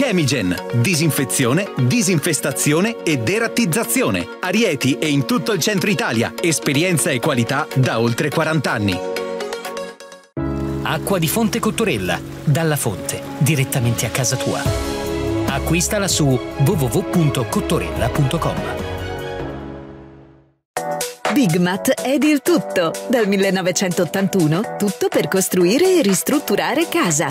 Chemigen. Disinfezione, disinfestazione e derattizzazione. A Rieti e in tutto il centro Italia. Esperienza e qualità da oltre 40 anni. Acqua di Fonte Cottorella. Dalla fonte, direttamente a casa tua. Acquistala su www.cottorella.com. Bigmat è il tutto. Dal 1981, tutto per costruire e ristrutturare casa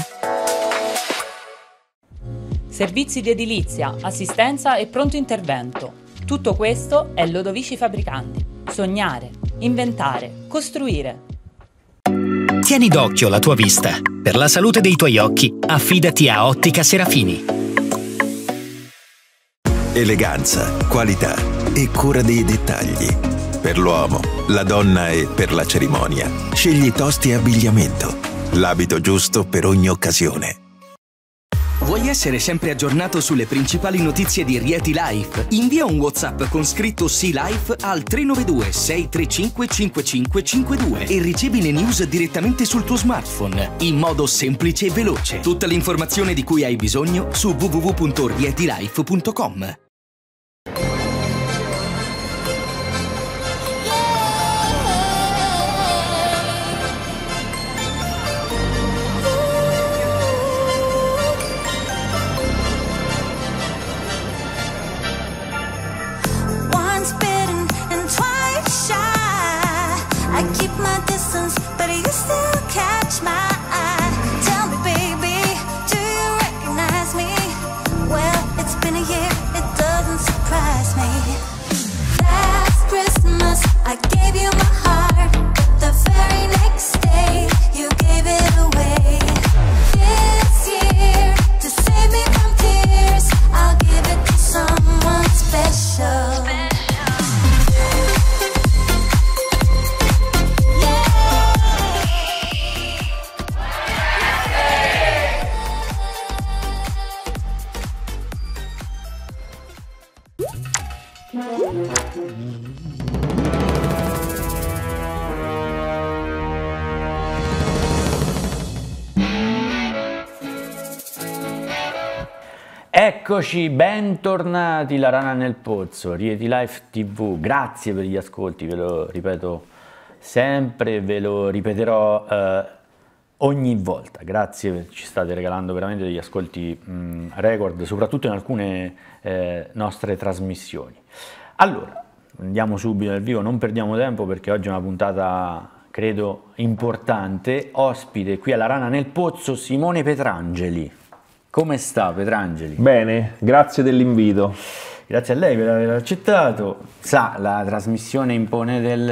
servizi di edilizia, assistenza e pronto intervento. Tutto questo è Lodovici Fabbricanti. Sognare, inventare, costruire. Tieni d'occhio la tua vista. Per la salute dei tuoi occhi, affidati a Ottica Serafini. Eleganza, qualità e cura dei dettagli. Per l'uomo, la donna e per la cerimonia, scegli tosti e abbigliamento. L'abito giusto per ogni occasione. Vuoi essere sempre aggiornato sulle principali notizie di Rieti Life? Invia un WhatsApp con scritto Sea Life al 392 635 5552 e ricevi le news direttamente sul tuo smartphone in modo semplice e veloce. Tutta l'informazione di cui hai bisogno su www.rietilife.com. Eccoci, bentornati La Rana nel Pozzo, Rieti Life TV, grazie per gli ascolti, ve lo ripeto sempre, ve lo ripeterò eh, ogni volta, grazie, ci state regalando veramente degli ascolti mh, mm, record, soprattutto in alcune eh, nostre trasmissioni. Allora, andiamo subito al vivo, non perdiamo tempo perché oggi è una puntata credo importante, ospite qui alla Rana nel Pozzo Simone Petrangeli. Come sta Petrangeli? Bene, grazie dell'invito. Grazie a lei per aver accettato. Sa, la trasmissione impone del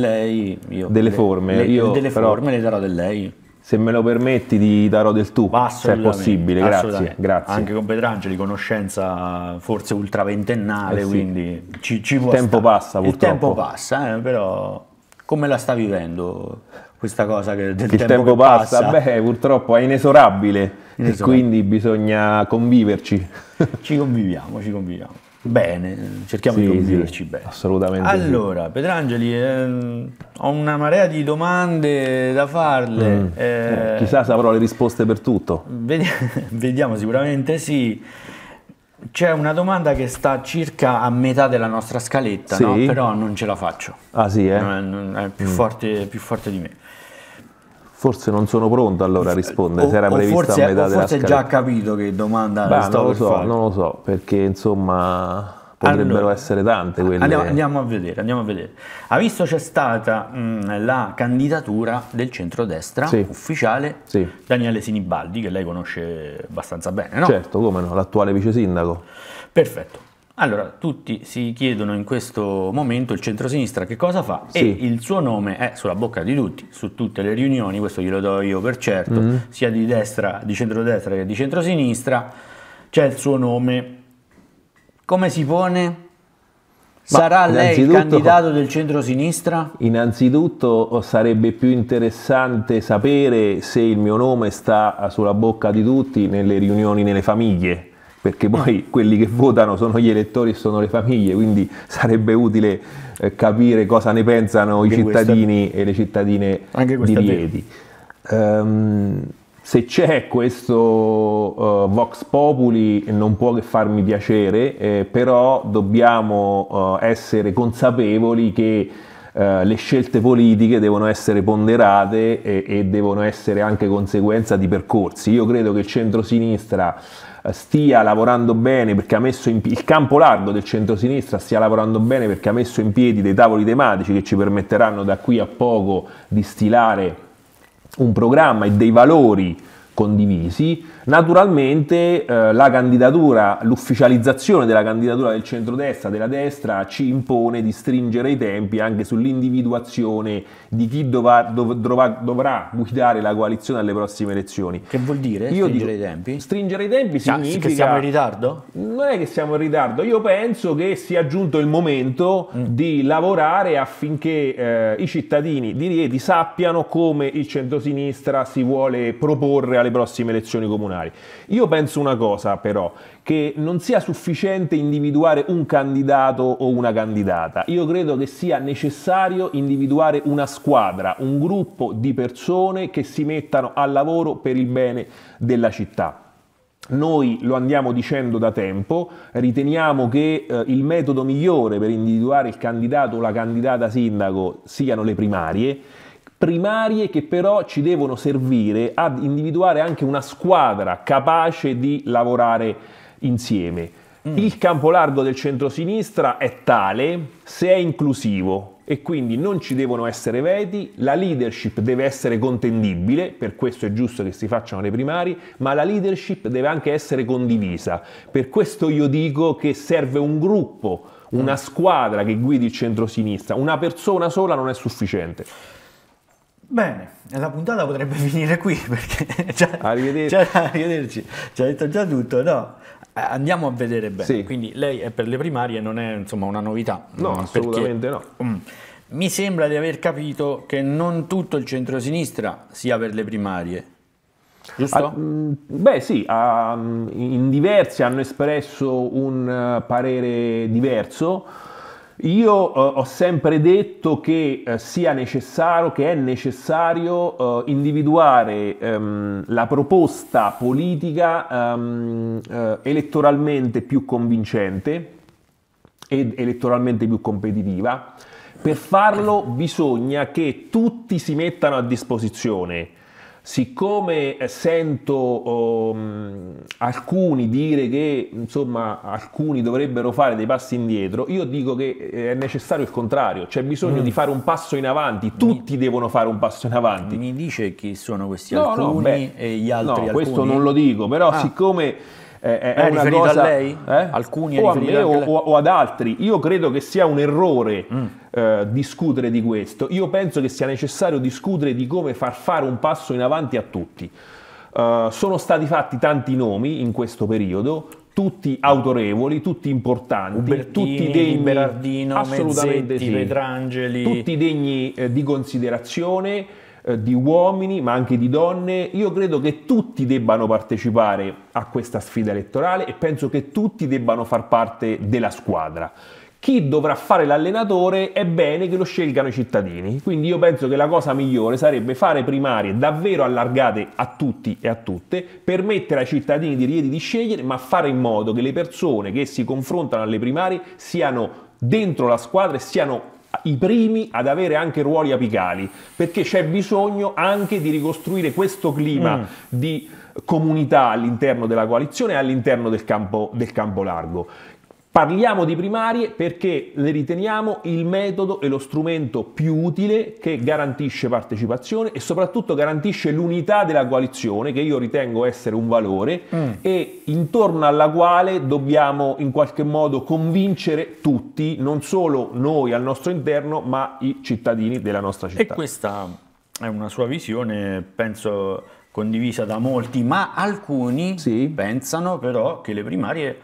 lei, io, delle forme, le, io delle forme le darò del lei. Se me lo permetti ti darò del tu, se è possibile, grazie, grazie. Anche con Petrangeli, conoscenza forse ultraventennale, eh sì. quindi ci, ci Il tempo stare. passa purtroppo. Il tempo passa, eh, però come la sta vivendo? questa cosa che del il tempo, tempo passa, passa. Beh, purtroppo è inesorabile, inesorabile. quindi bisogna conviverci. ci conviviamo, ci conviviamo. Bene, cerchiamo sì, di conviverci sì, bene. Assolutamente. Allora, sì. Petrangeli, eh, ho una marea di domande da farle. Mm. eh, eh chissà se avrò le risposte per tutto. Vediamo, vediamo sicuramente sì. C'è una domanda che sta circa a metà della nostra scaletta, sì. no? però non ce la faccio. Ah sì, eh? È, più, mm. forte, più forte di me. Forse non sono pronto allora a rispondere, o, se era prevista forse, a metà della scaletta. Forse già capito che domanda Beh, non lo so, fare. non lo so, perché insomma potrebbero allora, essere tante quelle. Andiamo, andiamo, a vedere, andiamo a vedere. Ha visto c'è stata mh, la candidatura del centrodestra sì. ufficiale sì. Daniele Sinibaldi, che lei conosce abbastanza bene, no? Certo, come no, l'attuale vice sindaco. Perfetto. Allora, tutti si chiedono in questo momento il centrosinistra che cosa fa sì. e il suo nome è sulla bocca di tutti, su tutte le riunioni, questo glielo do io per certo, mm -hmm. sia di destra, di centrodestra che di centrosinistra, c'è il suo nome come si pone? Sarà lei il candidato del centro-sinistra? Innanzitutto sarebbe più interessante sapere se il mio nome sta sulla bocca di tutti nelle riunioni nelle famiglie, perché poi mm. quelli che votano sono gli elettori e sono le famiglie, quindi sarebbe utile eh, capire cosa ne pensano Anche i cittadini questa. e le cittadine di Rieti se c'è questo uh, Vox Populi non può che farmi piacere, eh, però dobbiamo uh, essere consapevoli che Uh, le scelte politiche devono essere ponderate e, e, devono essere anche conseguenza di percorsi. Io credo che il centrosinistra stia lavorando bene perché ha messo in piedi il campo largo del centrosinistra stia lavorando bene perché ha messo in piedi dei tavoli tematici che ci permetteranno da qui a poco di stilare un programma e dei valori condivisi. Naturalmente eh, la candidatura, l'ufficializzazione della candidatura del centrodestra, della destra, ci impone di stringere i tempi anche sull'individuazione di chi dovrà, dovrà, dovrà guidare la coalizione alle prossime elezioni. Che vuol dire Io stringere dico, i tempi? Stringere i tempi significa... Che siamo in ritardo? Non è che siamo in ritardo, io penso che sia giunto il momento mm. di lavorare affinché eh, i cittadini di Rieti sappiano come il centrosinistra si vuole proporre alle alle prossime elezioni comunali. Io penso una cosa però, che non sia sufficiente individuare un candidato o una candidata. Io credo che sia necessario individuare una squadra, un gruppo di persone che si mettano al lavoro per il bene della città. Noi lo andiamo dicendo da tempo, riteniamo che eh, il metodo migliore per individuare il candidato o la candidata sindaco siano le primarie primarie che però ci devono servire ad individuare anche una squadra capace di lavorare insieme. Mm. Il campo largo del centrosinistra è tale se è inclusivo e quindi non ci devono essere veti, la leadership deve essere contendibile, per questo è giusto che si facciano le primarie, ma la leadership deve anche essere condivisa. Per questo io dico che serve un gruppo, una mm. squadra che guidi il centrosinistra, una persona sola non è sufficiente. Bene, la puntata potrebbe finire qui perché già, arrivederci. Già, arrivederci. ci ha detto già tutto, no? Eh, andiamo a vedere bene. Sì. Quindi lei è per le primarie non è insomma una novità. No, no mm, assolutamente perché, no. Mm, mi sembra di aver capito che non tutto il centrosinistra sia per le primarie. Giusto? Ah, mm, beh sì, ah, in diversi hanno espresso un eh, parere diverso io eh, ho sempre detto che eh, sia necessario, che è necessario eh, individuare ehm, la proposta politica ehm, eh, elettoralmente più convincente ed elettoralmente più competitiva. Per farlo bisogna che tutti si mettano a disposizione, siccome eh, sento oh, mm, alcuni dire che insomma, alcuni dovrebbero fare dei passi indietro, io dico che eh, è necessario il contrario, c'è bisogno mm. di fare un passo in avanti, tutti mi, devono fare un passo in avanti. Mi dice chi sono questi no, alcuni no, beh, e gli altri? No, alcuni? questo non lo dico, però ah. siccome eh, eh, è, è, è riferito cosa, a lei? Eh? Alcuni o a me o, o, ad altri. Io credo che sia un errore mm. eh, discutere di questo. Io penso che sia necessario discutere di come far fare un passo in avanti a tutti. Uh, sono stati fatti tanti nomi in questo periodo, tutti autorevoli, tutti importanti, Ubertini, tutti degni, Berardino, assolutamente Mezzetti, sì, Petrangeli. tutti degni eh, di considerazione eh, di uomini ma anche di donne, io credo che tutti debbano partecipare a questa sfida elettorale e penso che tutti debbano far parte della squadra. Chi dovrà fare l'allenatore è bene che lo scelgano i cittadini, quindi io penso che la cosa migliore sarebbe fare primarie davvero allargate a tutti e a tutte, permettere ai cittadini di Rieti di scegliere, ma fare in modo che le persone che si confrontano alle primarie siano dentro la squadra e siano i primi ad avere anche ruoli apicali, perché c'è bisogno anche di ricostruire questo clima mm. di comunità all'interno della coalizione e all'interno del campo, del campo largo. Parliamo di primarie perché le riteniamo il metodo e lo strumento più utile che garantisce partecipazione e soprattutto garantisce l'unità della coalizione, che io ritengo essere un valore mm. e intorno alla quale dobbiamo in qualche modo convincere tutti, non solo noi al nostro interno, ma i cittadini della nostra città. E questa è una sua visione, penso condivisa da molti, ma alcuni sì. pensano però che le primarie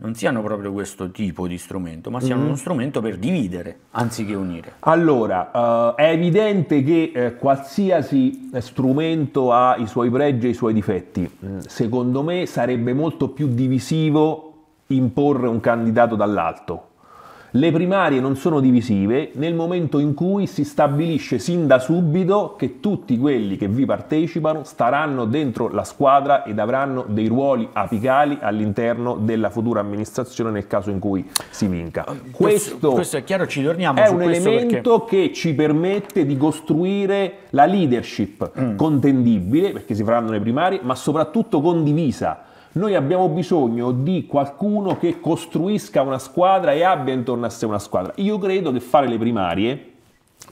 non siano proprio questo tipo di strumento, ma siano mm. uno strumento per dividere anziché unire. Allora, eh, è evidente che eh, qualsiasi strumento ha i suoi pregi e i suoi difetti. Mm. Secondo me sarebbe molto più divisivo imporre un candidato dall'alto le primarie non sono divisive nel momento in cui si stabilisce sin da subito che tutti quelli che vi partecipano staranno dentro la squadra ed avranno dei ruoli apicali all'interno della futura amministrazione nel caso in cui si vinca. Eh, questo, questo è chiaro, ci torniamo. È un elemento perché... che ci permette di costruire la leadership mm. contendibile, perché si faranno le primarie, ma soprattutto condivisa noi abbiamo bisogno di qualcuno che costruisca una squadra e abbia intorno a sé una squadra. Io credo che fare le primarie,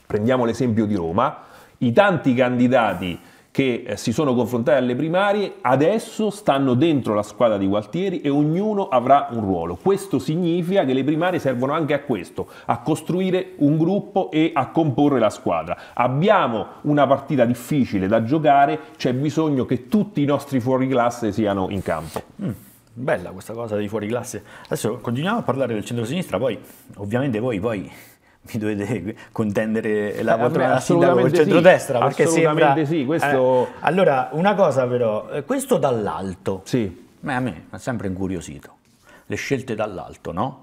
prendiamo l'esempio di Roma, i tanti candidati che eh, si sono confrontati alle primarie, adesso stanno dentro la squadra di Gualtieri e ognuno avrà un ruolo. Questo significa che le primarie servono anche a questo, a costruire un gruppo e a comporre la squadra. Abbiamo una partita difficile da giocare, c'è bisogno che tutti i nostri fuoriclasse siano in campo. Mm. Bella questa cosa dei fuoriclasse. Adesso continuiamo a parlare del centro-sinistra, poi ovviamente voi poi mi dovete contendere eh, la vostra da sindaco col centrodestra. Sì, perché assolutamente sembra... sì. Eh, questo... allora, una cosa però, eh, questo dall'alto, sì. Ma a me mi ha sempre incuriosito, le scelte dall'alto, no?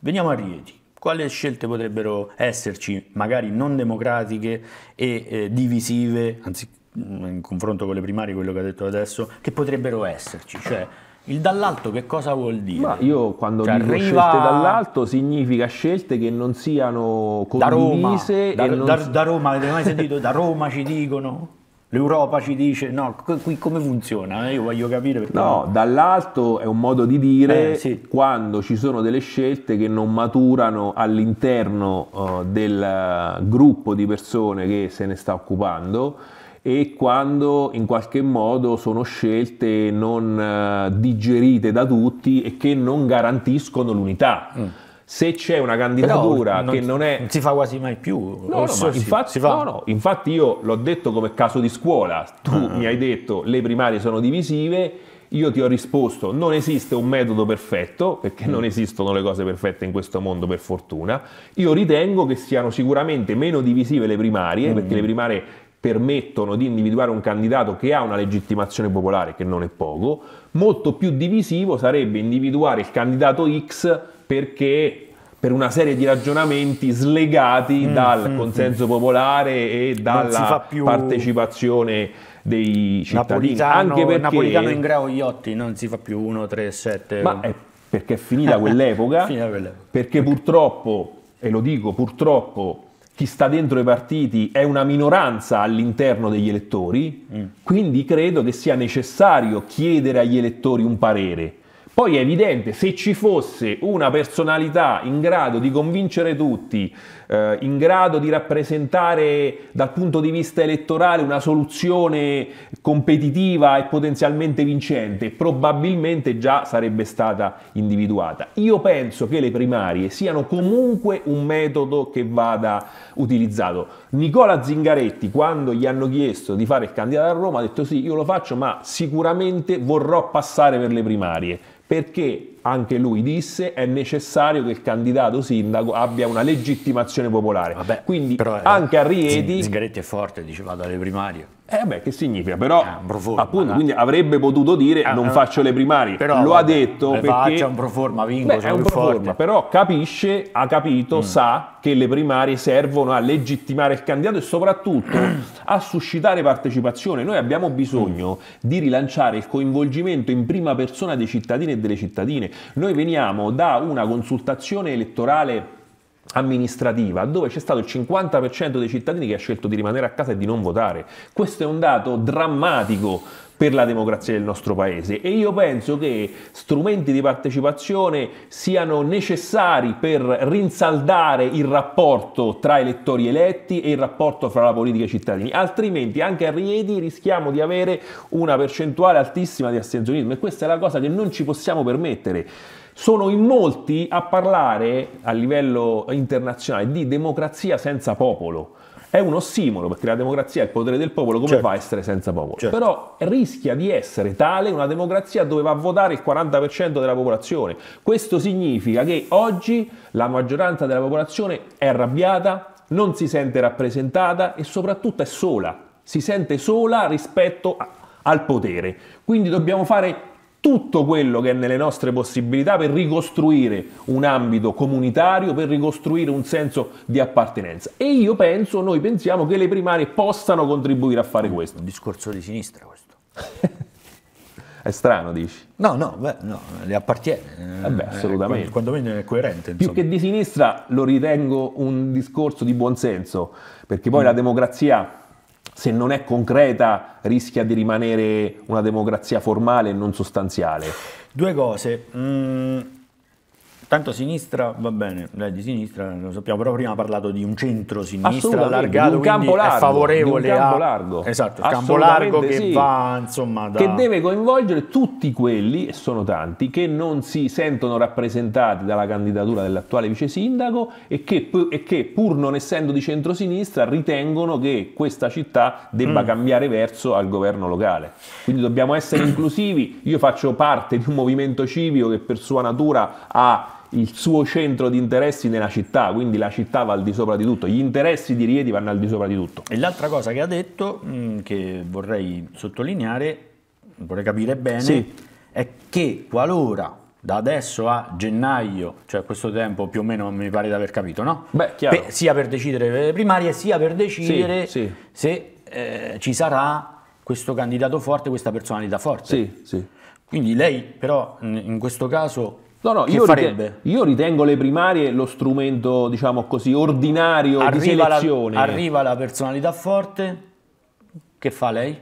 Veniamo a Rieti. Quali scelte potrebbero esserci, magari non democratiche e eh, divisive, anzi mm, in confronto con le primarie, quello che ha detto adesso, che potrebbero esserci? Cioè, il dall'alto che cosa vuol dire? Ma io quando cioè, dico arriva... scelte dall'alto significa scelte che non siano condivise. Da Roma, da, non... da, da Roma avete mai sentito? da Roma ci dicono? L'Europa ci dice no, qui come funziona? Eh, io voglio capire perché. No, dall'alto è un modo di dire eh, sì. quando ci sono delle scelte che non maturano all'interno uh, del eh, gruppo di persone che se ne sta occupando e quando in qualche modo sono scelte non eh, digerite da tutti e che non garantiscono l'unità. Mm se c'è una candidatura non, che non è... Non si fa quasi mai più. No, no, so infatti, no, no, infatti, io l'ho detto come caso di scuola, tu uh-huh. mi hai detto le primarie sono divisive, io ti ho risposto non esiste un metodo perfetto, perché mm. non esistono le cose perfette in questo mondo per fortuna, io ritengo che siano sicuramente meno divisive le primarie, mm. perché le mm. primarie permettono di individuare un candidato che ha una legittimazione popolare, che non è poco, molto più divisivo sarebbe individuare il candidato X perché per una serie di ragionamenti slegati mm, dal mm, mm. consenso mm. popolare e dalla partecipazione dei cittadini. Napolitano, Anche perché... Napolitano in grau Iotti non si fa più 1, 3, 7. Ma è perché è finita quell'epoca, finita quell'epoca. perché purtroppo, e lo dico purtroppo, chi sta dentro i partiti è una minoranza all'interno degli elettori, mm. quindi credo che sia necessario chiedere agli elettori un parere. Poi è evidente, se ci fosse una personalità in grado di convincere tutti, eh, in grado di rappresentare dal punto di vista elettorale una soluzione competitiva e potenzialmente vincente, probabilmente già sarebbe stata individuata. Io penso che le primarie siano comunque un metodo che vada utilizzato. Nicola Zingaretti, quando gli hanno chiesto di fare il candidato a Roma, ha detto sì, io lo faccio, ma sicuramente vorrò passare per le primarie, perché anche lui disse è necessario che il candidato sindaco abbia una legittimazione popolare. Vabbè, Quindi però, eh, anche a Rieti... Zingaretti è forte, dice vado alle primarie. Eh beh, che significa? Però, ah, proforma, appunto, quindi avrebbe potuto dire ah, non no. Ah. faccio le primarie, però, lo vabbè, ha detto perché... Faccia un proforma, vinco, beh, è un proforma, però capisce, ha capito, mm. sa che le primarie servono a legittimare il candidato e soprattutto a suscitare partecipazione. Noi abbiamo bisogno mm. di rilanciare il coinvolgimento in prima persona dei cittadini e delle cittadine. Noi veniamo da una consultazione elettorale amministrativa, dove c'è stato il 50% dei cittadini che ha scelto di rimanere a casa e di non votare. Questo è un dato drammatico per la democrazia del nostro paese e io penso che strumenti di partecipazione siano necessari per rinsaldare il rapporto tra elettori eletti e il rapporto fra la politica e i cittadini, altrimenti anche a Rieti rischiamo di avere una percentuale altissima di astensionismo e questa è la cosa che non ci possiamo permettere sono in molti a parlare a livello internazionale di democrazia senza popolo. È uno ossimolo perché la democrazia è il potere del popolo, come certo. fa a essere senza popolo? Certo. Però rischia di essere tale una democrazia dove va a votare il 40% della popolazione. Questo significa che oggi la maggioranza della popolazione è arrabbiata, non si sente rappresentata e soprattutto è sola. Si sente sola rispetto a, al potere. Quindi dobbiamo fare tutto quello che è nelle nostre possibilità per ricostruire un ambito comunitario, per ricostruire un senso di appartenenza. E io penso, noi pensiamo che le primarie possano contribuire a fare questo. Un discorso di sinistra questo. è strano, dici? No, no, beh, no le appartiene. Eh, eh beh, eh, assolutamente. Eh, quando meno è coerente. Insomma. Più che di sinistra lo ritengo un discorso di buonsenso, perché poi mm. la democrazia se non è concreta rischia di rimanere una democrazia formale e non sostanziale. Due cose. Mm Tanto sinistra va bene, lei di sinistra lo sappiamo, però prima ha parlato di un centro-sinistra allargato, un campo largo, favorevole un campo a... largo. Esatto, campo largo che sì. va insomma da... Che deve coinvolgere tutti quelli, e sono tanti, che non si sentono rappresentati dalla candidatura dell'attuale vice sindaco e che, e che pur non essendo di centrosinistra ritengono che questa città debba mm. cambiare verso al governo locale. Quindi dobbiamo essere inclusivi, io faccio parte di un movimento civico che per sua natura ha il suo centro di interessi nella città, quindi la città va al di sopra di tutto, gli interessi di Rieti vanno al di sopra di tutto. E l'altra cosa che ha detto, mm, che vorrei sottolineare, vorrei capire bene, sì. è che qualora da adesso a gennaio, cioè questo tempo più o meno mi pare di aver capito, no? Beh, chiaro. sia per decidere le primarie, sia per decidere sì, sì. se eh, ci sarà questo candidato forte, questa personalità forte. Sì, sì. Quindi lei però in questo caso No, no, io ritengo, io, ritengo le primarie lo strumento, diciamo così, ordinario arriva di selezione. La, arriva la personalità forte, che fa lei?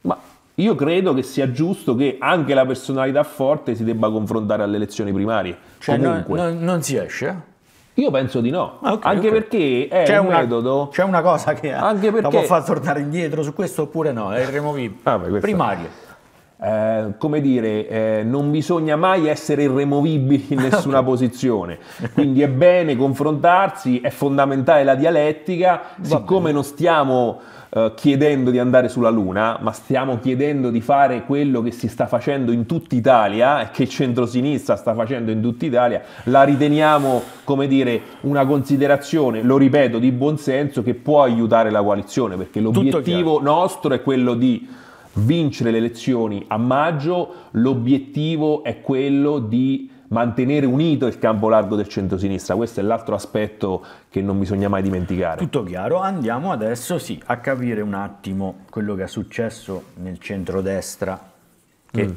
Ma io credo che sia giusto che anche la personalità forte si debba confrontare alle elezioni primarie. Cioè Comunque. Non, non, non si esce? Io penso di no, ah, okay, anche okay. perché è c'è un una, metodo... C'è una cosa che anche perché... la può far tornare indietro su questo oppure no, è irremovibile. Ah, beh, primarie eh, come dire, eh, non bisogna mai essere irremovibili in nessuna posizione, quindi è bene confrontarsi, è fondamentale la dialettica, Va siccome bene. non stiamo eh, chiedendo di andare sulla Luna, ma stiamo chiedendo di fare quello che si sta facendo in tutta Italia e che il centrosinistra sta facendo in tutta Italia, la riteniamo, come dire, una considerazione, lo ripeto, di buonsenso che può aiutare la coalizione, perché l'obiettivo nostro è quello di vincere le elezioni a maggio, l'obiettivo è quello di mantenere unito il campo largo del centro-sinistra. Questo è l'altro aspetto che non bisogna mai dimenticare. Tutto chiaro, andiamo adesso sì, a capire un attimo quello che è successo nel centrodestra che mm.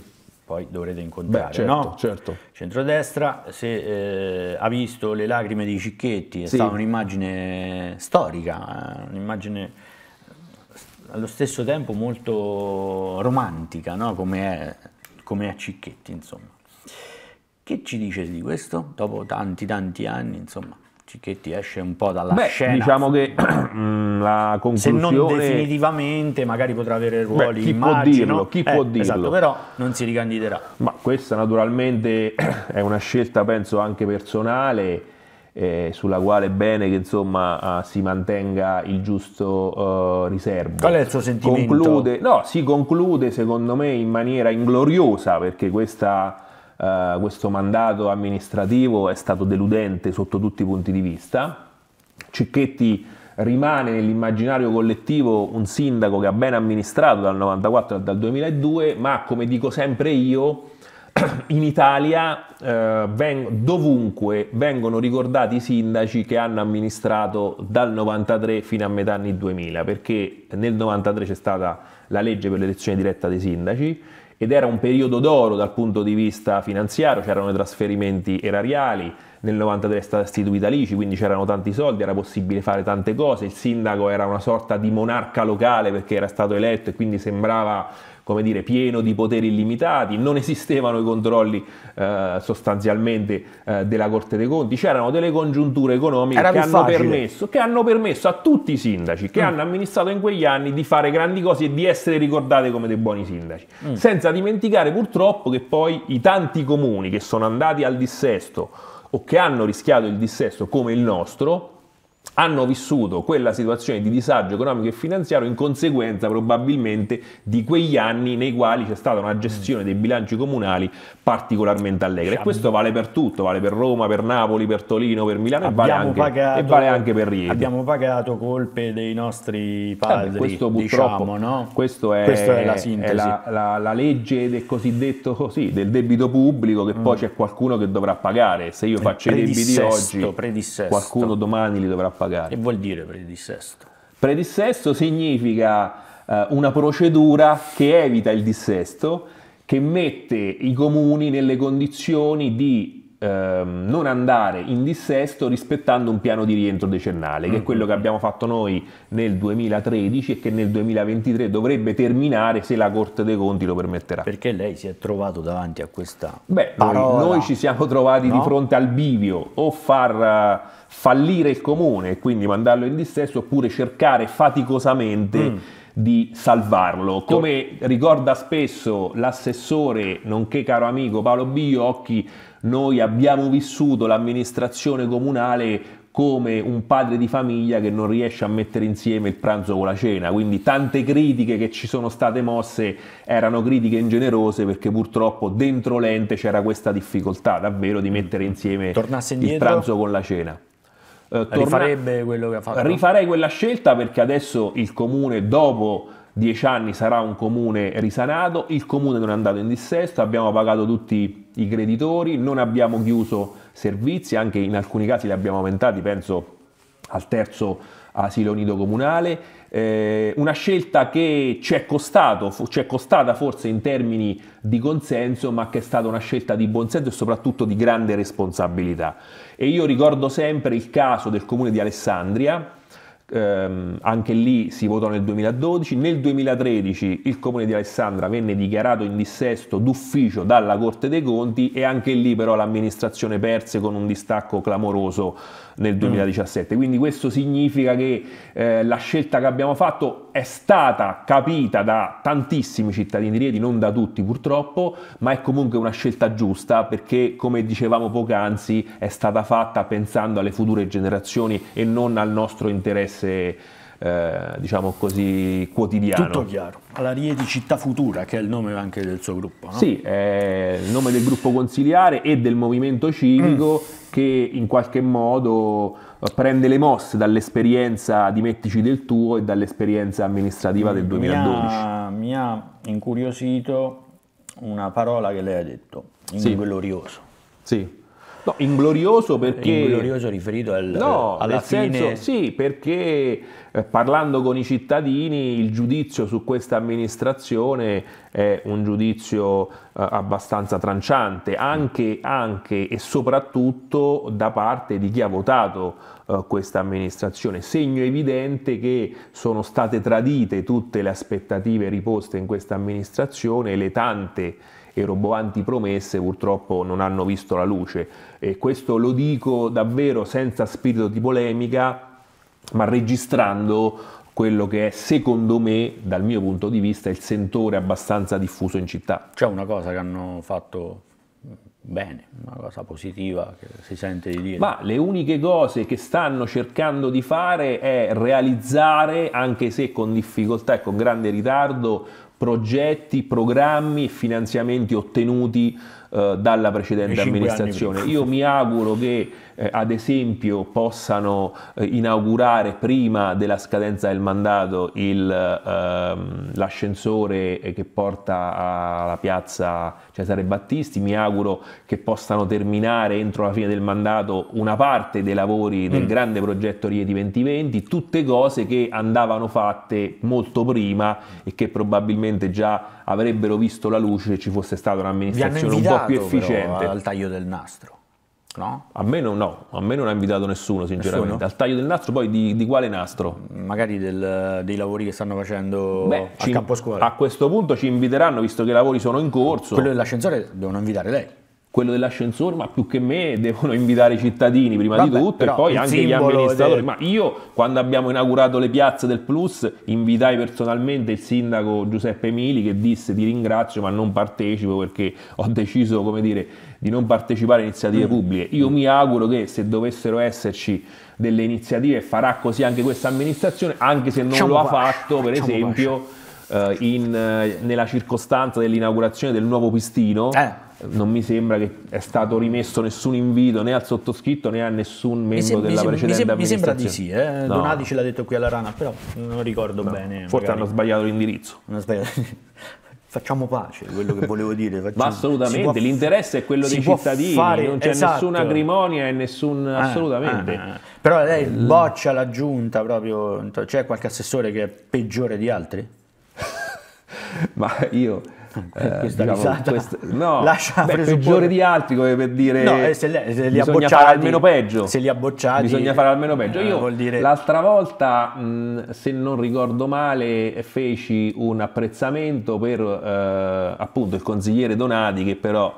poi dovrete incontrare. Beh, certo, no? certo. Centrodestra se, eh, ha visto le lacrime dei Cicchetti, è sì. stata un'immagine storica, eh, un'immagine allo stesso tempo molto romantica, no? come, è, come, è, Cicchetti, insomma. Che ci dice di questo? Dopo tanti tanti anni, insomma, Cicchetti esce un po' dalla Beh, scena. diciamo che mm, la conclusione... Se non definitivamente, magari potrà avere ruoli, Beh, chi immagino. Può dirlo, chi eh, può dirlo? Esatto, però non si ricandiderà. Ma questa naturalmente è una scelta, penso, anche personale, eh, sulla quale è bene che insomma, eh, si mantenga il giusto eh, riservo. Qual è il suo sentimento? Conclude, no, si conclude secondo me in maniera ingloriosa perché questa, eh, questo mandato amministrativo è stato deludente sotto tutti i punti di vista. Cicchetti rimane nell'immaginario collettivo un sindaco che ha ben amministrato dal 1994 al 2002, ma come dico sempre io, in Italia eh, veng- dovunque vengono ricordati i sindaci che hanno amministrato dal 93 fino a metà anni 2000, perché nel 93 c'è stata la legge per l'elezione diretta dei sindaci ed era un periodo d'oro dal punto di vista finanziario, c'erano i trasferimenti erariali, nel 93 è stata istituita l'ICI, quindi c'erano tanti soldi, era possibile fare tante cose, il sindaco era una sorta di monarca locale perché era stato eletto e quindi sembrava come dire, pieno di poteri illimitati, non esistevano i controlli eh, sostanzialmente eh, della Corte dei Conti, c'erano delle congiunture economiche che hanno, permesso, che hanno, permesso, a tutti i sindaci che mm. hanno amministrato in quegli anni di fare grandi cose e di essere ricordati come dei buoni sindaci, mm. senza dimenticare purtroppo che poi i tanti comuni che sono andati al dissesto o che hanno rischiato il dissesto come il nostro, hanno vissuto quella situazione di disagio economico e finanziario in conseguenza probabilmente di quegli anni nei quali c'è stata una gestione dei bilanci comunali particolarmente allegra. E questo vale per tutto, vale per Roma, per Napoli, per Torino, per Milano e vale, anche, pagato, e vale, anche, per Rieti. Abbiamo pagato colpe dei nostri padri, eh, questo diciamo, purtroppo diciamo, no? questo è, è, la, è la, la, la, legge del cosiddetto così, del debito pubblico che mm. poi c'è qualcuno che dovrà pagare. Se io faccio i debiti oggi, qualcuno domani li dovrà pagare pagare. Che vuol dire predissesto? Predissesto significa eh, una procedura che evita il dissesto, che mette i comuni nelle condizioni di ehm, non andare in dissesto rispettando un piano di rientro decennale, che è mm-hmm. quello che abbiamo fatto noi nel 2013 e che nel 2023 dovrebbe terminare se la Corte dei Conti lo permetterà. Perché lei si è trovato davanti a questa... Beh, noi, noi, ci siamo trovati no? di fronte al bivio o far uh, fallire il comune e quindi mandarlo in dissesto oppure cercare faticosamente... Mm di salvarlo. Come ricorda spesso l'assessore, nonché caro amico Paolo Biocchi, noi abbiamo vissuto l'amministrazione comunale come un padre di famiglia che non riesce a mettere insieme il pranzo con la cena, quindi tante critiche che ci sono state mosse erano critiche ingenerose perché purtroppo dentro l'ente c'era questa difficoltà davvero di mm. mettere insieme il pranzo con la cena. Eh, torna... Rifarebbe quello che ha fatto. Rifarei quella scelta perché adesso il comune dopo dieci anni sarà un comune risanato, il comune non è andato in dissesto, abbiamo pagato tutti i creditori, non abbiamo chiuso servizi, anche in alcuni casi li abbiamo aumentati, penso al terzo asilo nido comunale, eh, una scelta che ci è, costato, ci è costata forse in termini di consenso, ma che è stata una scelta di buonsenso e soprattutto di grande responsabilità. E io ricordo sempre il caso del comune di Alessandria, ehm, anche lì si votò nel 2012, nel 2013 il comune di Alessandra venne dichiarato in dissesto d'ufficio dalla Corte dei Conti e anche lì però l'amministrazione perse con un distacco clamoroso nel 2017. Mm. Quindi questo significa che eh, la scelta che abbiamo fatto è stata capita da tantissimi cittadini di Rieti, non da tutti purtroppo, ma è comunque una scelta giusta perché come dicevamo poc'anzi è stata fatta pensando alle future generazioni e non al nostro interesse eh, diciamo così, quotidiano. Tutto chiaro. Alla Rieti Città Futura, che è il nome anche del suo gruppo, no? Sì, è il nome del gruppo consiliare e del movimento civico mm. che in qualche modo eh, prende le mosse dall'esperienza di Mettici del tuo e dall'esperienza amministrativa del 2012. Mi ha, mi ha incuriosito una parola che lei ha detto, inglorioso. Sì. sì. No, inglorioso perché... Inglorioso riferito al, no, alla fine... Senso, sì, perché eh, parlando con i cittadini il giudizio su questa amministrazione è un giudizio eh, abbastanza tranciante, anche, anche, e soprattutto da parte di chi ha votato eh, questa amministrazione. Segno evidente che sono state tradite tutte le aspettative riposte in questa amministrazione, e le tante e roboanti promesse purtroppo non hanno visto la luce. E questo lo dico davvero senza spirito di polemica, ma registrando quello che è secondo me, dal mio punto di vista, il sentore abbastanza diffuso in città. C'è una cosa che hanno fatto bene, una cosa positiva che si sente di dire. Ma le uniche cose che stanno cercando di fare è realizzare, anche se con difficoltà e con grande ritardo, progetti, programmi e finanziamenti ottenuti eh, dalla precedente amministrazione. Io mi auguro che eh, ad esempio possano eh, inaugurare prima della scadenza del mandato il, ehm, l'ascensore eh, che porta alla piazza Cesare Battisti, mi auguro che possano terminare entro la fine del mandato una parte dei lavori mm. del grande progetto Rieti 2020, tutte cose che andavano fatte molto prima e che probabilmente già avrebbero visto la luce se ci fosse stata un'amministrazione un po' po' più efficiente. al taglio del nastro. No? A me non, no, a me non ha invitato nessuno sinceramente, nessuno? al taglio del nastro poi di, di quale nastro? Magari del, dei lavori che stanno facendo Beh, a campo scuola. A questo punto ci inviteranno visto che i lavori sono in corso. Quello dell'ascensore devono invitare lei quello dell'ascensore, ma più che me devono invitare i cittadini prima Vabbè, di tutto e poi anche gli amministratori. Del... Ma io quando abbiamo inaugurato le piazze del Plus invitai personalmente il sindaco Giuseppe Mili che disse ti ringrazio ma non partecipo perché ho deciso come dire, di non partecipare a iniziative mm. pubbliche. Io mm. mi auguro che se dovessero esserci delle iniziative farà così anche questa amministrazione, anche se non Ciamo lo pace. ha fatto per Ciamo esempio eh, in, eh, nella circostanza dell'inaugurazione del nuovo Pistino. Eh non mi sembra che è stato rimesso nessun invito né al sottoscritto né a nessun membro sem- della sem- precedente amministrazione. mi sembra di sì, eh? no. Donati ce l'ha detto qui alla Rana, però non ricordo no. bene. Forse magari. hanno sbagliato l'indirizzo. Hanno sbagliato facciamo pace, quello che volevo dire. Facciamo... assolutamente, l'interesse è quello dei cittadini, fare... non c'è esatto. nessuna grimonia e nessun... Ah, assolutamente. Ah, ah. Però lei boccia la giunta proprio, c'è qualche assessore che è peggiore di altri? Ma io Eh, diciamo, questa diciamo, risata quest... no, lascia beh, peggiore di altri come per dire no, eh, se li, se li bisogna fare almeno peggio se li abbocciati bisogna fare almeno peggio eh, io vuol dire... l'altra volta mh, se non ricordo male feci un apprezzamento per eh, appunto il consigliere Donati che però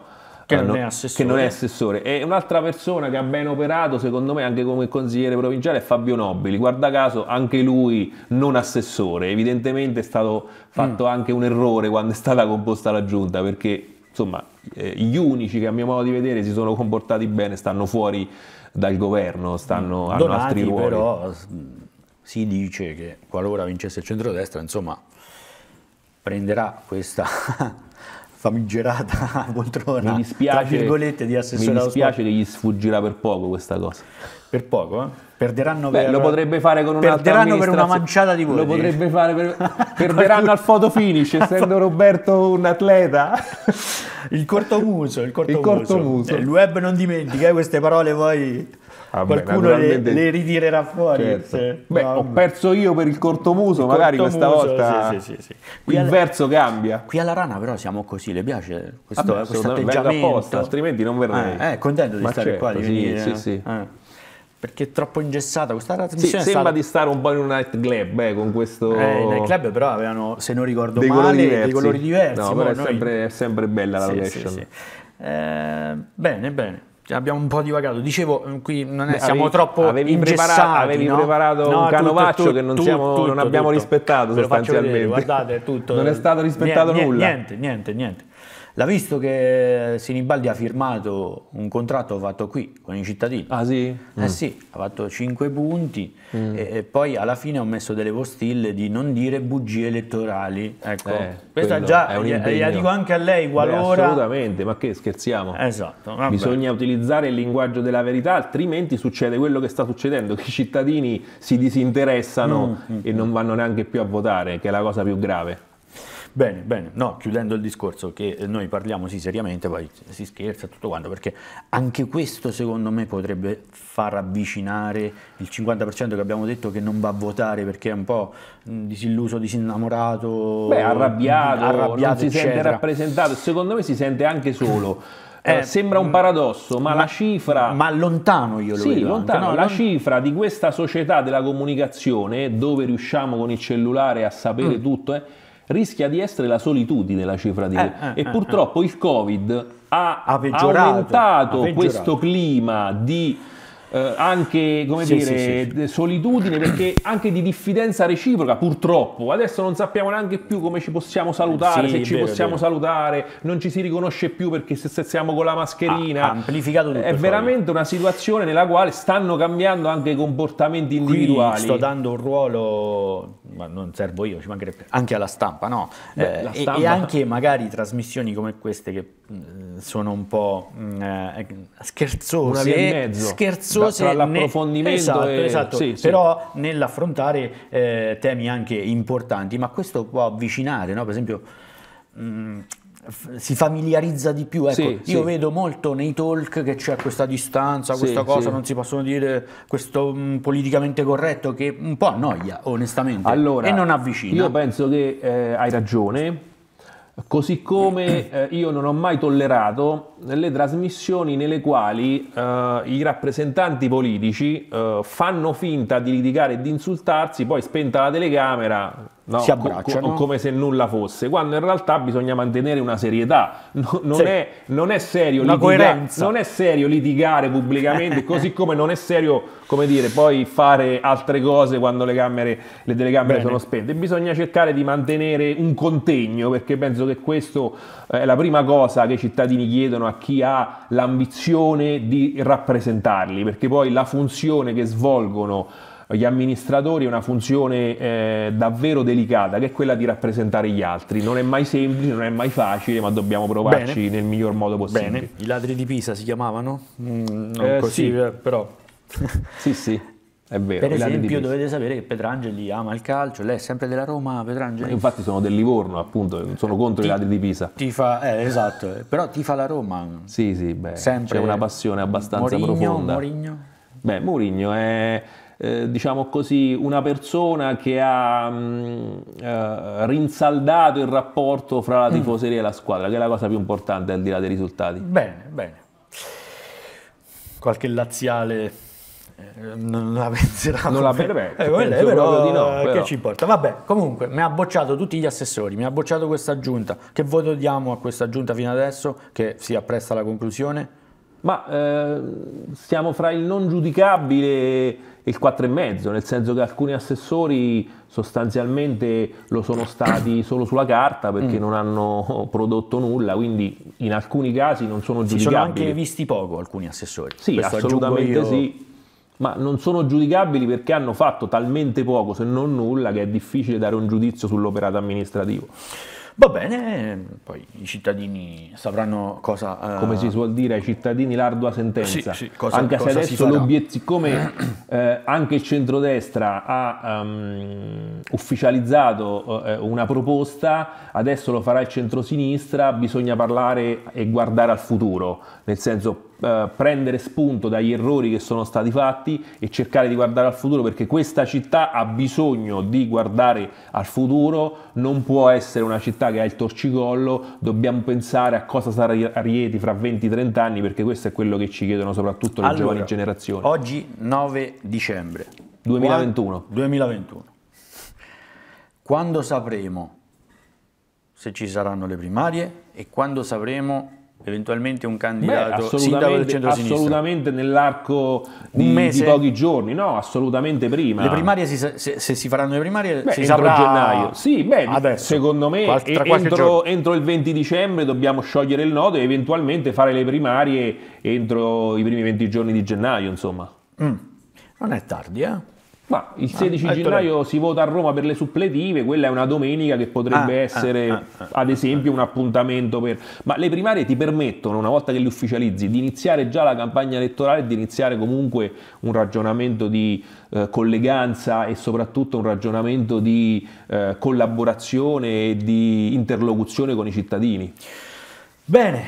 che, non, è che non è assessore. E un'altra persona che ha ben operato, secondo me, anche come consigliere provinciale, è Fabio Nobili. Guarda caso, anche lui non assessore. Evidentemente è stato fatto mm. anche un errore quando è stata composta la giunta, perché insomma, eh, gli unici che a mio modo di vedere si sono comportati bene stanno fuori dal governo, stanno, Donati, mm. hanno altri ruoli. Però mm, si dice che qualora vincesse il centrodestra, insomma, prenderà questa famigerata poltrona, mi dispiace, tra virgolette, di assessore Mi dispiace che gli sfuggirà per poco questa cosa. Per poco, eh? Perderanno Beh, per... Lo potrebbe fare con un'altra Perderanno per una manciata di voti. Lo potrebbe fare per... perderanno al photo finish, essendo Roberto un atleta. Il cortomuso, il cortomuso. Il cortomuso. Eh, il web non dimentica, eh, queste parole poi ah, qualcuno le, le, ritirerà fuori. Certo. Se, Beh, ho perso io per il cortomuso, il magari cortomuso, questa volta sì, sì, sì, il alla, verso cambia. Qui alla rana però siamo così, le piace questo, Vabbè, questo atteggiamento? Apposta, altrimenti non verrei. Eh, eh contento di Ma stare certo, qua, di certo, venire. Sì, sì. Eh. eh perché è troppo ingessata questa trasmissione. Sì, sembra stata... di stare un po' in un nightclub, eh, con questo. Eh, i night però avevano, se non ricordo dei male, colori diversi. dei colori diversi. No, però è, noi... sempre, è sempre bella la sì, location. Sì, sì. Eh, bene, bene. Cioè, abbiamo un po' divagato. Dicevo, eh, qui non è, Beh, siamo avevi, troppo avevi preparato, avevi no? preparato no, un canovaccio tutto, che non, tutto, siamo, tutto, non abbiamo rispettato sostanzialmente. Vedere, guardate, tutto. Non è stato rispettato niente, nulla. Niente, niente, niente. L'ha visto che Sinibaldi ha firmato un contratto fatto qui con i cittadini. Ah sì? Eh sì, ha fatto 5 punti mm. e, e, poi alla fine ho messo delle postille di non dire bugie elettorali. Ecco, eh, questa già è la dico anche a lei qualora... Beh, assolutamente, ma che scherziamo? Esatto. Vabbè. Bisogna utilizzare il linguaggio della verità, altrimenti succede quello che sta succedendo, che i cittadini si disinteressano mm. mm e non mm. vanno neanche più a votare, che è la cosa più grave. Bene, bene, no, chiudendo il discorso che noi parliamo sì seriamente, poi si scherza tutto quanto, perché anche questo secondo me potrebbe far avvicinare il 50% che abbiamo detto che non va a votare perché è un po' disilluso, disinnamorato, Beh, arrabbiato, arrabbiato si eccetera. sente rappresentato, secondo me si sente anche solo. Eh, eh sembra un mm, paradosso, ma, ma, la cifra. Ma lontano io lo sì, vedo. Lontano, no, la non... cifra di questa società della comunicazione, dove riusciamo con il cellulare a sapere mm. tutto, eh, rischia di essere la solitudine la cifra di... Eh, eh, e eh, purtroppo il Covid eh. ha, ha, aumentato questo clima di eh, anche come sì, dire, sì, sì. solitudine, perché anche di diffidenza reciproca, purtroppo. Adesso non sappiamo neanche più come ci possiamo salutare, se ci vero, possiamo vero. salutare, non ci si riconosce più perché se, se siamo con la mascherina. Ha, ah, ha amplificato tutto. È veramente una situazione nella quale stanno cambiando anche i comportamenti individuali. Qui sto dando un ruolo, ma non servo io, ci mancherebbe anche alla stampa, no? Beh, eh, stampa. E, e, anche magari trasmissioni come queste che mm, sono un po' mm, eh, scherzose, scherzose so tra, tra l'approfondimento esatto, e... esatto. Sì, però sì. nell'affrontare eh, temi anche importanti ma questo può avvicinare no? per esempio mh, mm, si familiarizza di più. Ecco, sì, io sì. vedo molto nei talk che c'è questa distanza, questa sì, cosa, non si possono dire questo mh, mm, politicamente corretto che un po' annoia, onestamente, allora, e non avvicina. Io penso che eh, hai ragione Così come eh, io non ho mai tollerato le trasmissioni nelle quali eh, i rappresentanti politici eh, fanno finta di litigare e di insultarsi, poi spenta la telecamera, no, si abbracciano. Co- come se nulla fosse, quando in realtà bisogna mantenere una serietà. No, non, sì. è, non, è litiga- non, è, serio litigare pubblicamente, così come non è serio, come dire, poi fare altre cose quando le, camere, le telecamere Bene. sono spente. Bisogna cercare di mantenere un contegno, perché penso che questa eh, è la prima cosa che i cittadini chiedono a chi ha l'ambizione di rappresentarli, perché poi la funzione che svolgono gli amministratori una funzione eh, davvero delicata, che è quella di rappresentare gli altri. Non è mai semplice, non è mai facile, ma dobbiamo provarci Bene. nel miglior modo possibile. Bene. I ladri di Pisa si chiamavano? Mm, non eh, così, sì. Eh, però. sì, sì. È vero, per esempio dovete sapere che Petrangeli ama il calcio, lei è sempre della Roma, Petrangeli... Ma infatti sono del Livorno appunto, sono contro ti, i ladri di Pisa. Tifa, eh, esatto, eh, però ti fa la Roma. Sì, sì, beh, sempre. c'è una passione abbastanza Murigno, profonda. Mourinho? Beh, Mourinho è eh, diciamo così, una persona che ha mh, mm, eh, rinsaldato il rapporto fra la mm. tifoseria mm. e la squadra, che è la cosa più importante al di là dei risultati. Bene, bene. Qualche laziale eh, non la penserà non la penserà eh, lei, però, di no, eh, però. che ci importa vabbè comunque mi ha bocciato tutti gli assessori mi ha bocciato questa giunta che voto diamo a questa giunta fino adesso che si appresta alla conclusione ma eh, siamo fra il non giudicabile e il 4,5, nel senso che alcuni assessori sostanzialmente lo sono stati solo sulla carta perché mm. non hanno prodotto nulla, quindi in alcuni casi non sono giudicabili. Si sono anche visti poco alcuni assessori. Sì, Questo assolutamente io... sì ma non sono giudicabili perché hanno fatto talmente poco, se non nulla, che è difficile dare un giudizio sull'operato amministrativo va bene, poi i cittadini sapranno cosa... Uh... Come si suol dire ai cittadini l'ardua sentenza, sì, sì, cosa, anche cosa se adesso l'obiettivo, siccome eh, anche il centrodestra ha um, ufficializzato eh, una proposta, adesso lo farà il centrosinistra, bisogna parlare e guardare al futuro, nel senso eh, prendere spunto dagli errori che sono stati fatti e cercare di guardare al futuro perché questa città ha bisogno di guardare al futuro, non può essere una città che ha il torcicollo, dobbiamo pensare a cosa sarà Rieti fra 20-30 anni perché questo è quello che ci chiedono soprattutto le allora, giovani generazioni. Oggi 9 dicembre 2021. 2021. Quando sapremo se ci saranno le primarie e quando sapremo eventualmente un candidato Beh, sindaco del centro-sinistra? Assolutamente nell'arco di, di, pochi giorni, no, assolutamente prima. Le primarie, si, se, se, si faranno le primarie, beh, si saprà gennaio. Sì, beh, adesso, secondo me qualche, entro, entro, il 20 dicembre dobbiamo sciogliere il nodo e eventualmente fare le primarie entro i primi 20 giorni di gennaio, insomma. Mm. Non è tardi, eh? Ma il 16 ah, eh, gennaio si vota a Roma per le suppletive, quella è una domenica che potrebbe ah, ah essere ah, ah, ah, ad esempio un appuntamento per... Ma le primarie ti permettono, una volta che le ufficializzi, di iniziare già la campagna elettorale e di iniziare comunque un ragionamento di eh, colleganza e soprattutto un ragionamento di eh, collaborazione e di interlocuzione con i cittadini. Bene,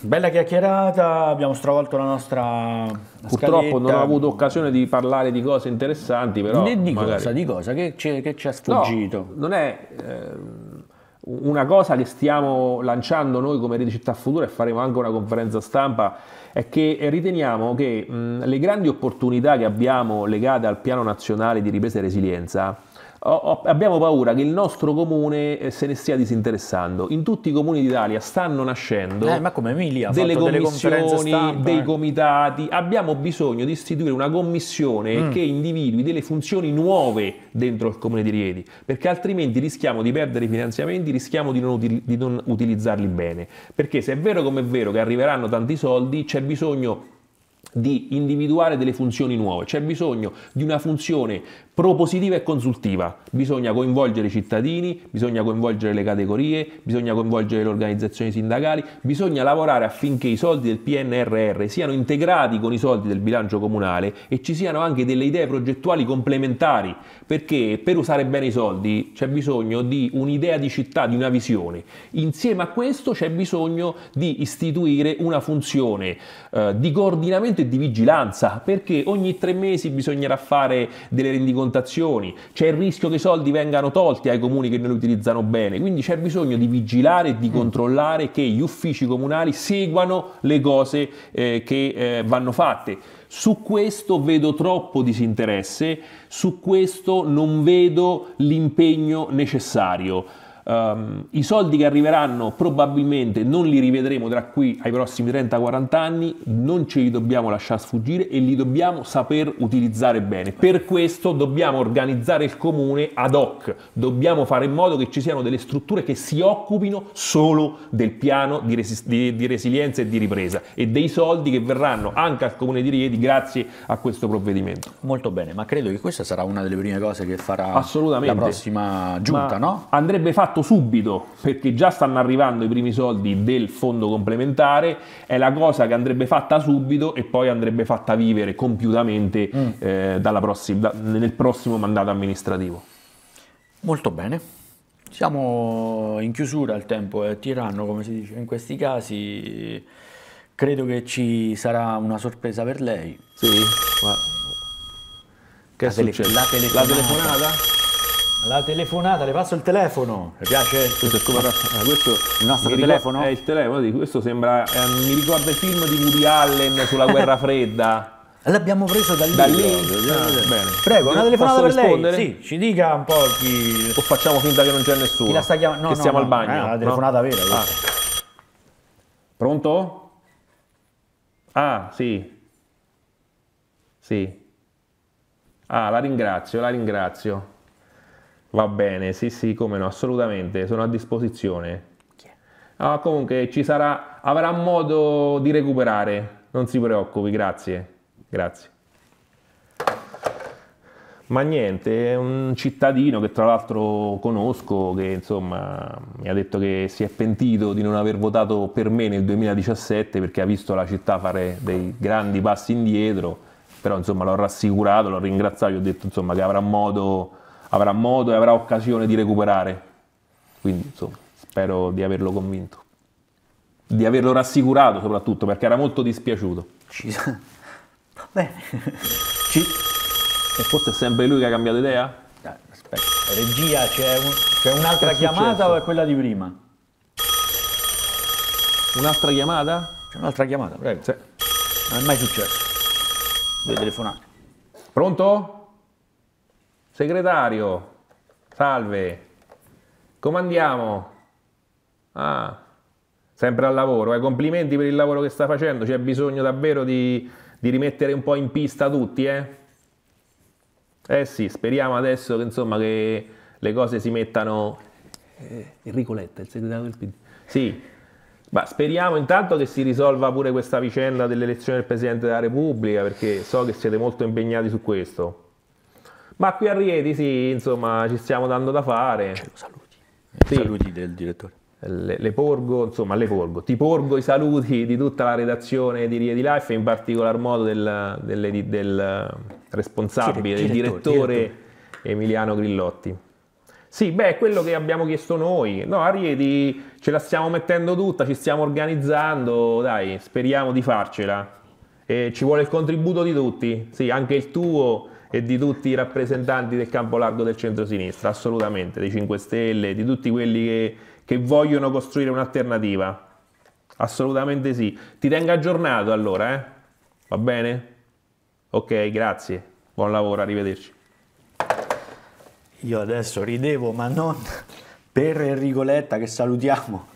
bella chiacchierata, abbiamo stravolto la nostra Purtroppo scaletta. non ho avuto occasione di parlare di cose interessanti, però... Né di magari... cosa, di cosa, che ci, che ci ha sfuggito? No, non è... Eh una cosa che stiamo lanciando noi come Rete Città Futura e faremo anche una conferenza stampa è che riteniamo che mh, le grandi opportunità che abbiamo legate al piano nazionale di ripresa e resilienza abbiamo paura che il nostro comune eh, se ne stia disinteressando. In tutti i comuni d'Italia stanno nascendo eh, Emilia, delle commissioni, delle dei eh. comitati. Abbiamo bisogno di istituire una commissione mm. che individui delle funzioni nuove dentro il comune di Rieti, perché altrimenti rischiamo di perdere i finanziamenti, rischiamo di non, util- di non utilizzarli bene. Perché se è vero come è vero che arriveranno tanti soldi, c'è bisogno di individuare delle funzioni nuove, c'è bisogno di una funzione propositiva e consultiva, bisogna coinvolgere i cittadini, bisogna coinvolgere le categorie, bisogna coinvolgere le organizzazioni sindacali, bisogna lavorare affinché i soldi del PNRR siano integrati con i soldi del bilancio comunale e ci siano anche delle idee progettuali complementari, perché per usare bene i soldi c'è bisogno di un'idea di città, di una visione. Insieme a questo c'è bisogno di istituire una funzione eh, di coordinamento e di vigilanza, perché ogni tre mesi bisognerà fare delle rendicontazioni, c'è il rischio che i soldi vengano tolti ai comuni che non li utilizzano bene, quindi c'è bisogno di vigilare e di mm. controllare che gli uffici comunali seguano le cose eh, che eh, vanno fatte. Su questo vedo troppo disinteresse, su questo non vedo l'impegno necessario. Um, I soldi che arriveranno probabilmente non li rivedremo tra qui ai prossimi 30-40 anni, non ce li dobbiamo lasciare sfuggire e li dobbiamo saper utilizzare bene. Per questo dobbiamo organizzare il comune ad hoc, dobbiamo fare in modo che ci siano delle strutture che si occupino solo del piano di, resi- di, di resilienza e di ripresa e dei soldi che verranno anche al comune di Rieti grazie a questo provvedimento. Molto bene, ma credo che questa sarà una delle prime cose che farà la prossima giunta, no? Andrebbe fatto fatto subito perché già stanno arrivando i primi soldi del fondo complementare, è la cosa che andrebbe fatta subito e poi andrebbe fatta vivere compiutamente mm. eh, prossima, da, nel prossimo mandato amministrativo. Molto bene. Siamo in chiusura al tempo, è tiranno come si dice in questi casi. Credo che ci sarà una sorpresa per lei. Sì, ma... Che la, tele- la telefonata? La telefonata? La telefonata, le passo il telefono. Le piace? Questo è come ah, questo il nostro telefono? È il telefono, questo sembra eh, mi ricorda il film di Woody Allen sulla guerra fredda. L'abbiamo preso da lì. Da lì. bene. Prego, una telefonata per rispondere? lei. Sì, ci dica un po' chi o facciamo finta che non c'è nessuno. Chi la sta chiamando? No, che no, siamo no, al bagno. Eh, una telefonata no? vera. Ah. Pronto? Ah, sì. Sì. Ah, la ringrazio, la ringrazio. Va bene, sì, sì, come no, assolutamente, sono a disposizione. Ah, comunque ci sarà, avrà modo di recuperare, non si preoccupi, grazie, grazie. Ma niente, è un cittadino che tra l'altro conosco, che insomma mi ha detto che si è pentito di non aver votato per me nel 2017 perché ha visto la città fare dei grandi passi indietro, però insomma l'ho rassicurato, l'ho ringraziato, gli ho detto insomma che avrà modo avrà modo e avrà occasione di recuperare. Quindi insomma, spero di averlo convinto, di averlo rassicurato soprattutto perché era molto dispiaciuto. Ci... Va bene. Ci... E forse è sempre lui che ha cambiato idea? Eh, aspetta, regia, c'è, un... c'è un'altra chiamata o è quella di prima? Un'altra chiamata? C'è un'altra chiamata, prego. Sì. Non è mai successo. Due telefonate. Pronto? Segretario, salve. Comandiamo. Ah, sempre al lavoro. Eh. Complimenti per il lavoro che sta facendo. C'è bisogno davvero di, di rimettere un po' in pista tutti, eh? Eh sì, speriamo adesso che, insomma, che le cose si mettano... Eh, Enrico Letta, il segretario del PD. Sì, ma speriamo intanto che si risolva pure questa vicenda dell'elezione del Presidente della Repubblica, perché so che siete molto impegnati su questo. Ma qui a Rieti sì, insomma, ci stiamo dando da fare. Cioè, saluti. Sì. Saluti del direttore. Le, le, porgo, insomma, le porgo. Ti porgo i saluti di tutta la redazione di Rieti Life, in particolar modo del, del, del responsabile, del direttore, direttore, Emiliano Grillotti. Sì, beh, è quello che abbiamo chiesto noi. No, a Rieti ce la stiamo mettendo tutta, ci stiamo organizzando, dai, speriamo di farcela. E ci vuole il contributo di tutti, sì, anche il tuo e di tutti i rappresentanti del campo largo del centro-sinistra, assolutamente, dei 5 Stelle, di tutti quelli che, che vogliono costruire un'alternativa. Assolutamente sì. Ti tengo aggiornato allora, eh? Va bene? Ok, grazie. Buon lavoro, arrivederci. Io adesso ridevo, ma non per Enrico Letta che salutiamo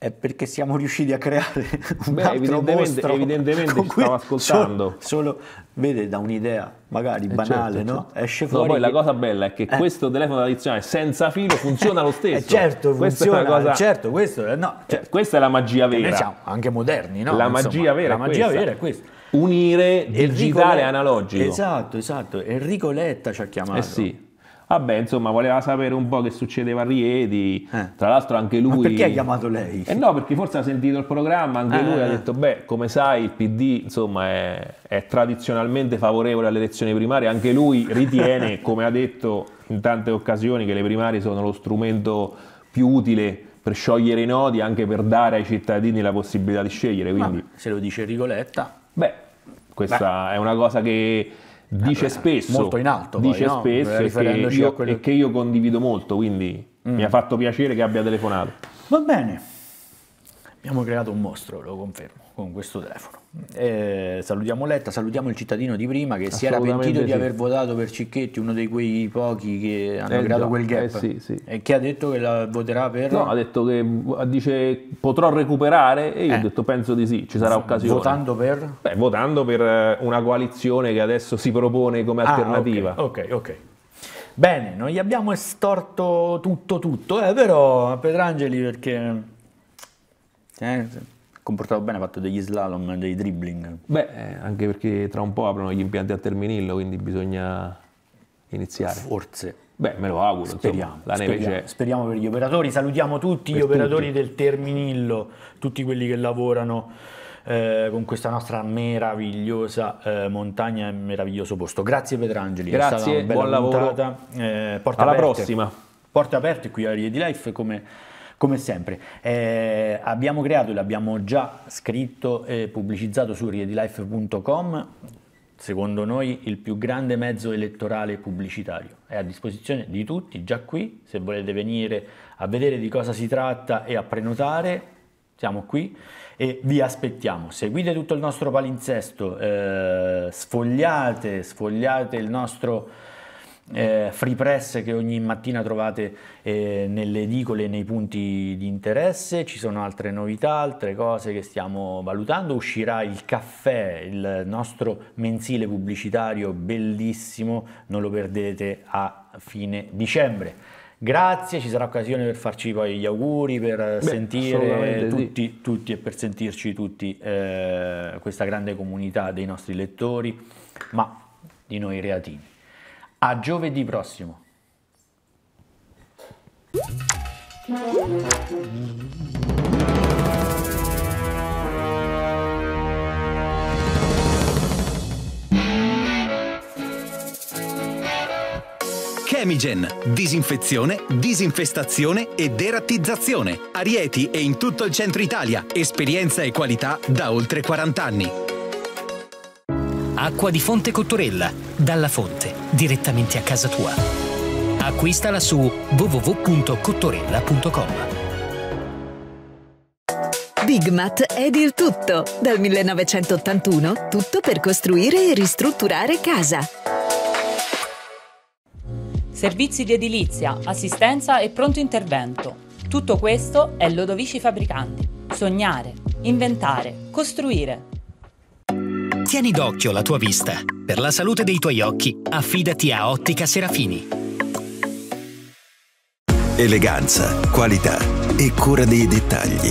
è perché siamo riusciti a creare un Beh, evidentemente, evidentemente stavo ascoltando solo, solo, vede da un'idea magari eh banale certo, no? Certo. esce fuori no, poi che... la cosa bella è che eh. questo telefono tradizionale senza filo funziona lo eh, stesso eh certo questa funziona eh, cosa... certo questo no, cioè, certo. questa è la magia vera noi siamo anche moderni no? la Insomma, magia vera la magia vera è questa unire digitale e analogico esatto esatto Enrico Letta ci ha chiamato eh sì Vabbè, insomma, voleva sapere un po' che succedeva a Rieti. Eh. Tra l'altro anche lui... Ma perché ha chiamato lei? Eh no, perché forse ha sentito il programma, anche eh. lui ha eh, eh. detto, beh, come sai il PD insomma, è, è tradizionalmente favorevole alle elezioni primarie, anche lui ritiene, come ha detto in tante occasioni, che le primarie sono lo strumento più utile per sciogliere i nodi, anche per dare ai cittadini la possibilità di scegliere. Quindi... Ma se lo dice Rigoletta. Beh, questa beh. è una cosa che eh, dice eh, spesso molto in alto dice poi, spesso e, che io, quello... e che io condivido molto quindi mm. mi ha fatto piacere che abbia telefonato va bene Abbiamo creato un mostro, lo confermo, con questo telefono. Eh, salutiamo Letta, salutiamo il cittadino di prima che si era pentito sì. di aver votato per Cicchetti, uno dei quei pochi che hanno eh, creato no, quel gap. Eh, sì, sì. E che ha detto che la voterà per... No, ha detto che mm, dice, potrò recuperare e io ho eh. detto penso di sì, ci sarà occasione. Votando per? Beh, votando per eh, una coalizione che adesso si propone come alternativa. ah, Ok, ok. okay. Bene, non gli abbiamo estorto tutto tutto, eh, però a Petrangeli perché eh, comportato bene, ha fatto degli slalom, dei dribbling. Beh, eh, anche perché tra un po' aprono gli impianti a Terminillo, quindi bisogna iniziare. Forse. Beh, me lo auguro. Speriamo. Speriamo, speriamo, per gli operatori. Salutiamo tutti gli operatori tutti. del Terminillo, tutti quelli che lavorano eh, con questa nostra meravigliosa eh, montagna e meraviglioso posto. Grazie Petrangeli, Grazie, buon puntata. lavoro. Eh, porta Alla aperte. prossima. Porte aperte qui a Riedi Life come come sempre, eh, abbiamo creato e l'abbiamo già scritto e pubblicizzato su readylife.com secondo noi il più grande mezzo elettorale pubblicitario. È a disposizione di tutti, già qui, se volete venire a vedere di cosa si tratta e a prenotare, siamo qui e vi aspettiamo. Seguite tutto il nostro palinsesto, eh, sfogliate, sfogliate il nostro eh, free press che ogni mattina trovate eh, nelle edicole nei punti di interesse, ci sono altre novità, altre cose che stiamo valutando, uscirà il caffè, il nostro mensile pubblicitario bellissimo, non lo perdete a fine dicembre. Grazie, ci sarà occasione per farci poi gli auguri, per eh, Beh, sentire tutti, sì. tutti, e per sentirci tutti eh, questa grande comunità dei nostri lettori, ma di noi reatini. A giovedì prossimo. Chemigen, disinfezione, disinfestazione e derattizzazione. A Rieti e in tutto il centro Italia, esperienza e qualità da oltre 40 anni. Acqua di Fonte Cottorella, dalla fonte, direttamente a casa tua. Acquistala su www.cottorella.com. Bigmat è il tutto. Dal 1981 tutto per costruire e ristrutturare casa. Servizi di edilizia, assistenza e pronto intervento. Tutto questo è Lodovici Fabbricanti. Sognare, inventare, costruire. Tieni d'occhio la tua vista. Per la salute dei tuoi occhi, affidati a Ottica Serafini. Eleganza, qualità e cura dei dettagli.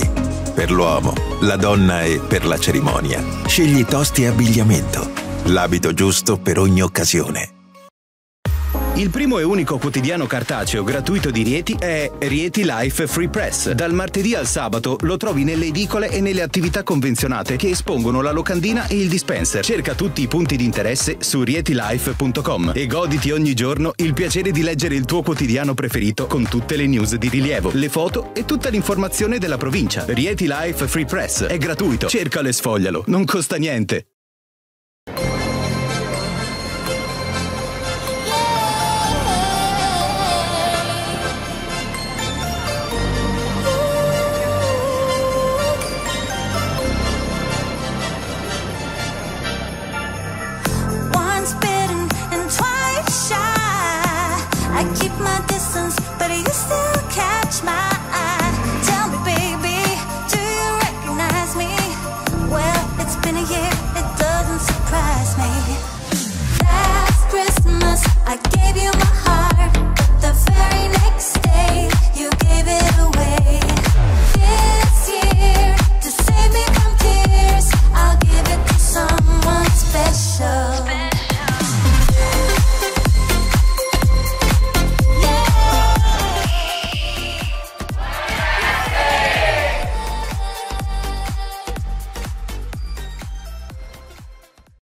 Per l'uomo, la donna e per la cerimonia. Scegli tosti e abbigliamento. L'abito giusto per ogni occasione. Il primo e unico quotidiano cartaceo gratuito di Rieti è Rieti Life Free Press. Dal martedì al sabato lo trovi nelle edicole e nelle attività convenzionate che espongono la locandina e il dispenser. Cerca tutti i punti di interesse su rietilife.com e goditi ogni giorno il piacere di leggere il tuo quotidiano preferito con tutte le news di rilievo, le foto e tutta l'informazione della provincia. Rieti Life Free Press è gratuito. Cercalo e sfoglialo, non costa niente.